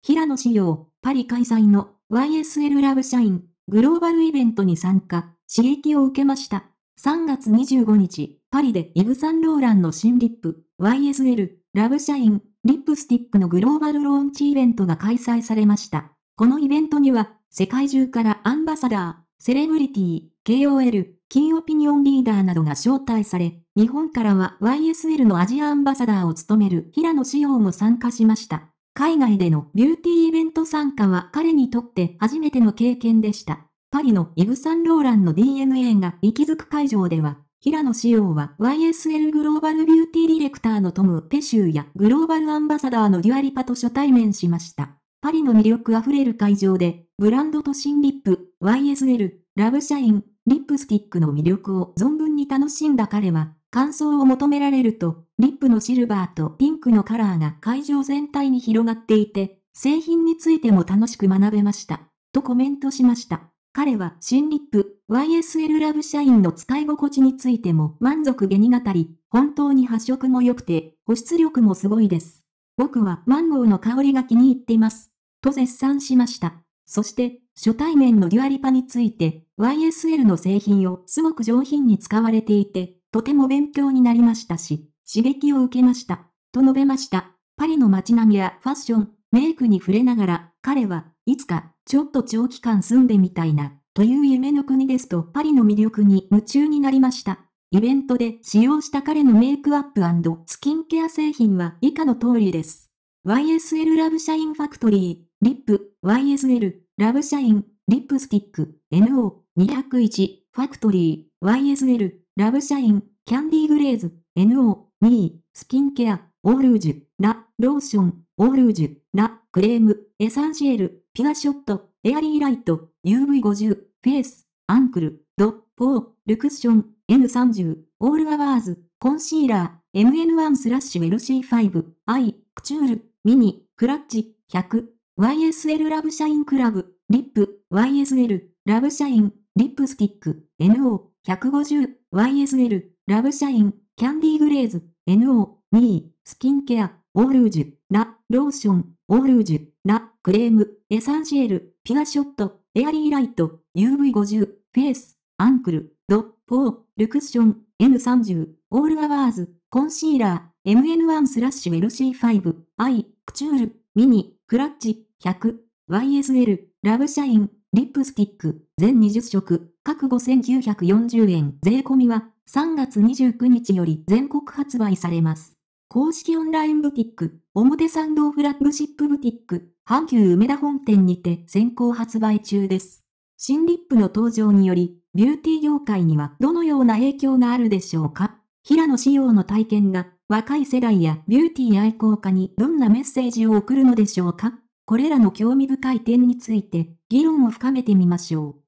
平野志陽、パリ開催の YSL ラブ社員グローバルイベントに参加、刺激を受けました。3月25日、パリでイブ・サンローランの新リップ、YSL、ラブ社員、リップスティックのグローバルローンチイベントが開催されました。このイベントには、世界中からアンバサダー、セレブリティ、KOL、キーオピニオンリーダーなどが招待され、日本からは YSL のアジアアンバサダーを務める平野志陽も参加しました。海外でのビューティーイベント参加は彼にとって初めての経験でした。パリのイブ・サンローランの DNA が息づく会場では、平野志耀は YSL グローバルビューティーディレクターのトム・ペシューやグローバルアンバサダーのデュアリパと初対面しました。パリの魅力あふれる会場で、ブランドと新リップ、YSL、ラブシャイン、リップスティックの魅力を存分に楽しんだ彼は、感想を求められると、リップのシルバーとピのカラーが会場全体に広がっていて、製品についても楽しく学べました。とコメントしました。彼は新リップ YSL ラブ社員の使い心地についても満足げに語り、本当に発色も良くて、保湿力もすごいです。僕はマンゴーの香りが気に入っています。と絶賛しました。そして、初対面のデュアリパについて、YSL の製品をすごく上品に使われていて、とても勉強になりましたし、刺激を受けました。と述べました。パリの街並みやファッション、メイクに触れながら、彼はいつか、ちょっと長期間住んでみたいな、という夢の国ですとパリの魅力に夢中になりました。イベントで使用した彼のメイクアップスキンケア製品は以下の通りです。YSL ラブシャインファクトリー、リップ、YSL、ラブシャイン、リップスティック、NO201、ファクトリー、YSL、ラブシャイン、キャンディーグレーズ、NO2、スキンケア、オールージュ、ラ、ローション、オールージュ、ラ、クレーム、エサンシエル、ピガショット、エアリーライト、UV50、フェイス、アンクル、ド、ポー、ルクッション、N30、オールアワーズ、コンシーラー、MN1 スラッシュ LC5、イ、クチュール、ミニ、クラッチ、100、YSL ラブシャインクラブ、リップ、YSL、ラブシャイン、リップスティック、NO、150、YSL、ラブシャイン、キャンディーグレーズ、NO、2、スキンケア、オールージュ、ラ、ローション、オールージュ、ラ、クレーム、エサンシエル、ピュアショット、エアリーライト、UV50、フェイス、アンクル、ド、ポー、ルクッション、N30、オールアワーズ、コンシーラー、MN1 スラッシュ LC5、イ、クチュール、ミニ、クラッチ、100、YSL、ラブシャイン、リップスティック、全20色、各5940円。税込みは3月29日より全国発売されます。公式オンラインブティック、表参道フラッグシップブティック、阪急梅田本店にて先行発売中です。新リップの登場により、ビューティー業界にはどのような影響があるでしょうか平野仕様の体験が若い世代やビューティー愛好家にどんなメッセージを送るのでしょうかこれらの興味深い点について議論を深めてみましょう。